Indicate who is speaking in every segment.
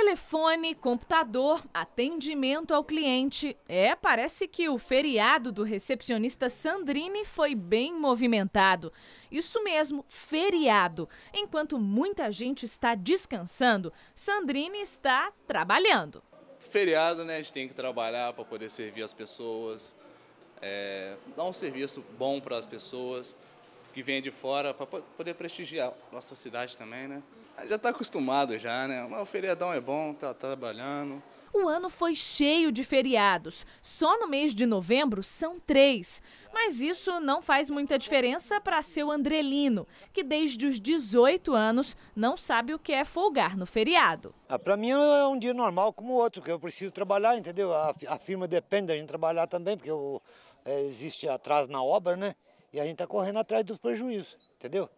Speaker 1: Telefone, computador, atendimento ao cliente. É, parece que o feriado do recepcionista Sandrine foi bem movimentado. Isso mesmo, feriado. Enquanto muita gente está descansando, Sandrine está trabalhando.
Speaker 2: Feriado, né? A gente tem que trabalhar para poder servir as pessoas, é, dar um serviço bom para as pessoas que vem de fora para poder prestigiar nossa cidade também, né? Já está acostumado já, né? Mas o feriadão é bom, tá, tá trabalhando.
Speaker 1: O ano foi cheio de feriados. Só no mês de novembro são três. Mas isso não faz muita diferença para seu Andrelino, que desde os 18 anos não sabe o que é folgar no feriado.
Speaker 3: Ah, para mim é um dia normal como o outro, que eu preciso trabalhar, entendeu? A, a firma depende da gente trabalhar também, porque eu, é, existe atraso na obra, né? E a gente está correndo atrás dos prejuízos, entendeu?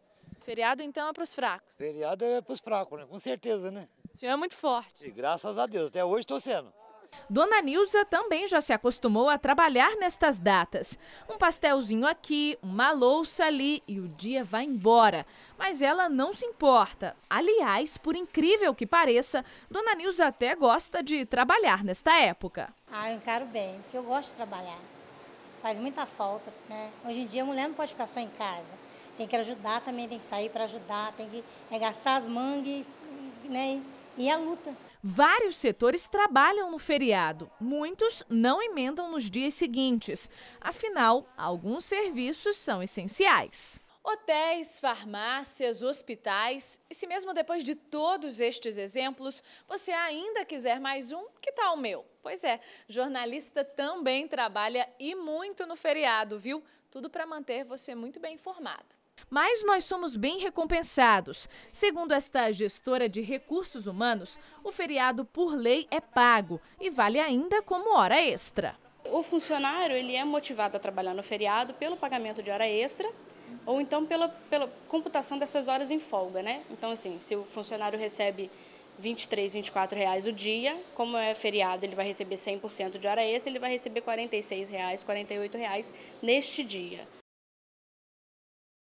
Speaker 1: Feriado então é para os fracos?
Speaker 3: Feriado é para os fracos, né? Com certeza, né? O senhor é muito forte. E graças a Deus, até hoje estou sendo.
Speaker 1: Dona Nilza também já se acostumou a trabalhar nestas datas. Um pastelzinho aqui, uma louça ali e o dia vai embora. Mas ela não se importa. Aliás, por incrível que pareça, Dona Nilza até gosta de trabalhar nesta época.
Speaker 4: Ah, eu encaro bem, porque eu gosto de trabalhar faz muita falta. Né? Hoje em dia a mulher não pode ficar só em casa. Tem que ajudar também, tem que sair para ajudar, tem que arregaçar as mangas né? e a luta.
Speaker 1: Vários setores trabalham no feriado, muitos não emendam nos dias seguintes. Afinal, alguns serviços são essenciais. Hotéis, farmácias, hospitais. E se mesmo depois de todos estes exemplos, você ainda quiser mais um, que tal o meu? Pois é, jornalista também trabalha e muito no feriado, viu? Tudo para manter você muito bem informado mas nós somos bem recompensados. Segundo esta gestora de recursos humanos,
Speaker 5: o feriado por lei é pago e vale ainda como hora extra. O funcionário ele é motivado a trabalhar no feriado pelo pagamento de hora extra ou então pela, pela computação dessas horas em folga, né? Então, assim, se o funcionário recebe 23, 24 reais o dia, como é feriado, ele vai receber 100% de hora extra, ele vai receber 46 reais, 48 reais neste dia.